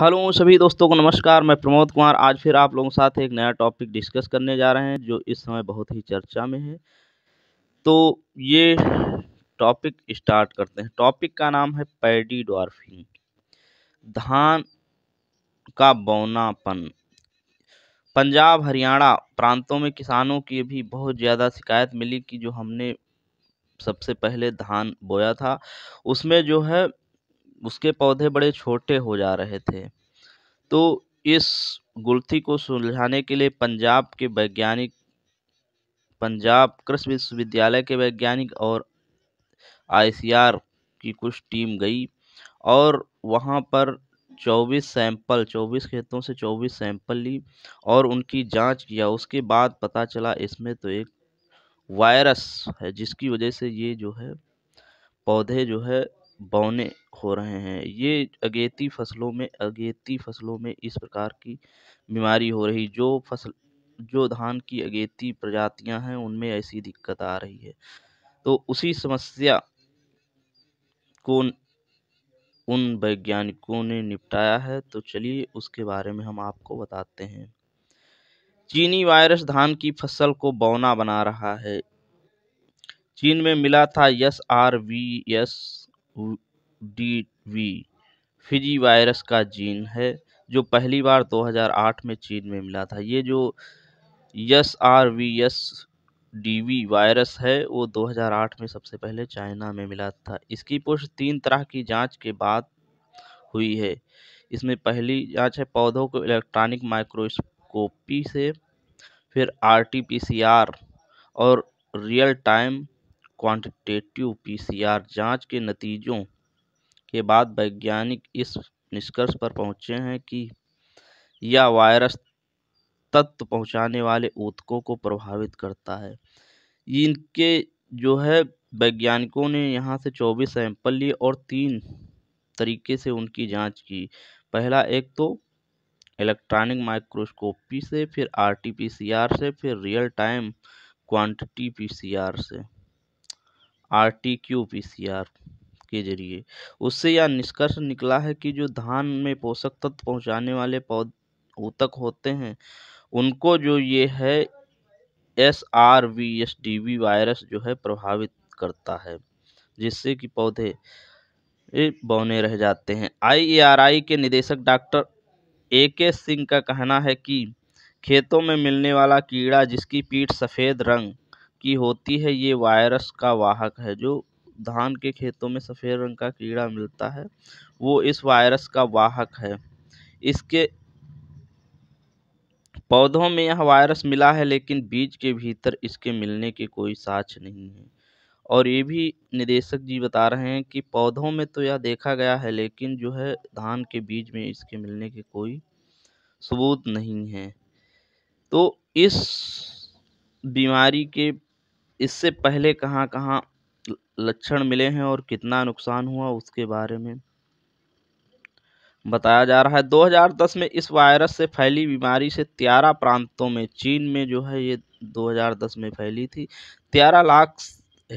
hello सभी दोस्तों को नमस्कार मैं प्रमोद कुमार आज फिर आप लोगों के साथ एक नया टॉपिक डिस्कस करने जा रहे हैं जो इस समय बहुत ही चर्चा में है तो ये टॉपिक स्टार्ट करते हैं टॉपिक का नाम है पैडी डॉर्फिंग धान का बौनापन पंजाब हरियाणा प्रांतों में किसानों की भी बहुत ज़्यादा शिकायत मिली कि जो हमने सबसे पहले धान बोया था उसमें जो है उसके पौधे बड़े छोटे हो जा रहे थे तो इस गुलथी को सुलझाने के लिए पंजाब के वैज्ञानिक पंजाब कृषि विश्वविद्यालय के वैज्ञानिक और आईसीआर की कुछ टीम गई और वहाँ पर 24 सैंपल 24 खेतों से 24 सैंपल ली और उनकी जांच किया उसके बाद पता चला इसमें तो एक वायरस है जिसकी वजह से ये जो है पौधे जो है बौने हो रहे हैं ये अगेती फसलों में अगेती फसलों में इस प्रकार की बीमारी हो रही जो फसल जो धान की अगेती प्रजातियां हैं उनमें ऐसी दिक्कत आ रही है तो उसी समस्या को उन वैज्ञानिकों ने निपटाया है तो चलिए उसके बारे में हम आपको बताते हैं चीनी वायरस धान की फसल को बौना बना रहा है चीन में मिला था S R V S D Fiji virus का जीन है जो पहली बार 2008 में चीन में मिला था ये जो S R V S D virus है वो 2008 में सबसे पहले चाइना में मिला था इसकी पुष्ट तीन तरह की जांच के बाद हुई है इसमें पहली जांच है पौधों को इलेक्ट्रॉनिक माइक्रोस्कोपी से फिर आर और रियल टाइम क्वांटिटेटिव पीसीआर जांच के नतीजों के बाद वैज्ञानिक इस निष्कर्ष पर पहुंचे हैं कि यह वायरस तत्व पहुंचाने वाले ऊतकों को प्रभावित करता है इनके जो है वैज्ञानिकों ने यहाँ से 24 सैंपल लिए और तीन तरीके से उनकी जांच की पहला एक तो इलेक्ट्रॉनिक माइक्रोस्कोपी से फिर आरटीपीसीआर से फिर रियल टाइम क्वांटिटी पीसीआर से R T Q P C R के जरिए उससे यह निष्कर्ष निकला है कि जो धान में पोषक तत्व पहुँचाने वाले पौध ऊतक होते हैं उनको जो ये है S R V S D V virus जो है प्रभावित करता है जिससे कि पौधे बौने रह जाते हैं आई ए आर आई के निदेशक डॉक्टर ए के सिंह का कहना है कि खेतों में मिलने वाला कीड़ा जिसकी पीठ सफ़ेद रंग की होती है ये वायरस का वाहक है जो धान के खेतों में सफ़ेद रंग का कीड़ा मिलता है वो इस वायरस का वाहक है इसके पौधों में यह वायरस मिला है लेकिन बीज के भीतर इसके मिलने के कोई साक्ष नहीं है और ये भी निदेशक जी बता रहे हैं कि पौधों में तो यह देखा गया है लेकिन जो है धान के बीज में इसके मिलने के कोई सबूत नहीं है तो इस बीमारी के इससे पहले कहाँ कहाँ लक्षण मिले हैं और कितना नुकसान हुआ उसके बारे में बताया जा रहा है 2010 में इस वायरस से फैली बीमारी से त्यारा प्रांतों में चीन में जो है ये 2010 में फैली थी त्यारह लाख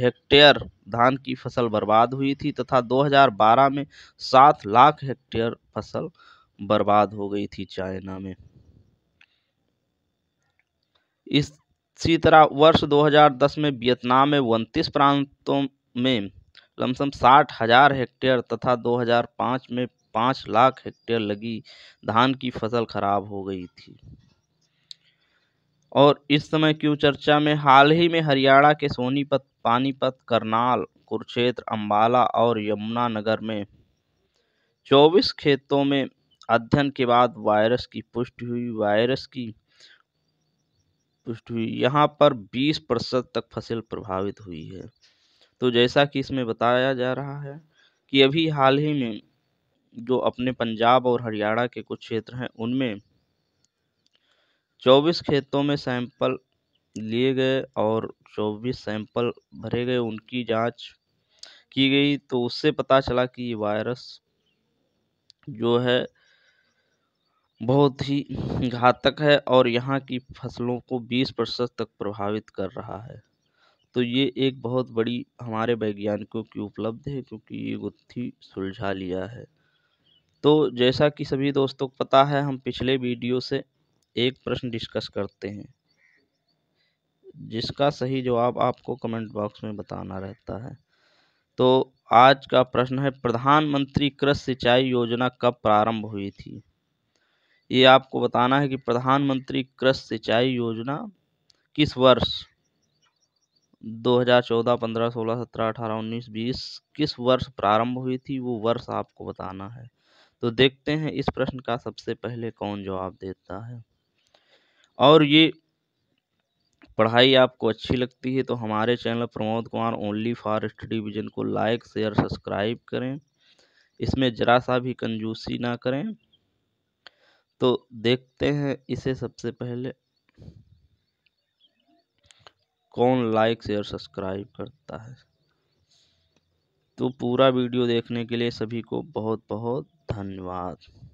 हेक्टेयर धान की फसल बर्बाद हुई थी तथा 2012 में सात लाख हेक्टेयर फसल बर्बाद हो गई थी चाइना में इस इसी तरह वर्ष 2010 में वियतनाम में उनतीस प्रांतों में लमसम साठ हजार हेक्टेयर तथा 2005 में पाँच लाख हेक्टेयर लगी धान की फसल खराब हो गई थी और इस समय क्यों चर्चा में हाल ही में हरियाणा के सोनीपत पानीपत करनाल कुरुक्षेत्र अम्बाला और यमुनानगर में 24 खेतों में अध्ययन के बाद वायरस की पुष्टि हुई वायरस की पुष्ट हुई यहाँ पर 20 प्रतिशत तक फसल प्रभावित हुई है तो जैसा कि इसमें बताया जा रहा है कि अभी हाल ही में जो अपने पंजाब और हरियाणा के कुछ क्षेत्र हैं उनमें 24 खेतों में सैंपल लिए गए और 24 सैंपल भरे गए उनकी जांच की गई तो उससे पता चला कि ये वायरस जो है बहुत ही घातक है और यहाँ की फसलों को बीस प्रतिशत तक प्रभावित कर रहा है तो ये एक बहुत बड़ी हमारे वैज्ञानिकों की उपलब्धि है क्योंकि ये गुत्थी सुलझा लिया है तो जैसा कि सभी दोस्तों को पता है हम पिछले वीडियो से एक प्रश्न डिस्कस करते हैं जिसका सही जवाब आपको कमेंट बॉक्स में बताना रहता है तो आज का प्रश्न है प्रधानमंत्री कृषि सिंचाई योजना कब प्रारंभ हुई थी ये आपको बताना है कि प्रधानमंत्री कृषि सिंचाई योजना किस वर्ष 2014, 15, 16, 17, 18, 19, 20 किस वर्ष प्रारंभ हुई थी वो वर्ष आपको बताना है तो देखते हैं इस प्रश्न का सबसे पहले कौन जवाब देता है और ये पढ़ाई आपको अच्छी लगती है तो हमारे channel Pramod Kumar only for study vision को लाइक शेयर सब्सक्राइब करें इसमें ज़रा सा भी कंजूसी ना करें तो देखते हैं इसे सबसे पहले कौन लाइक शेयर सब्सक्राइब करता है तो पूरा वीडियो देखने के लिए सभी को बहुत बहुत धन्यवाद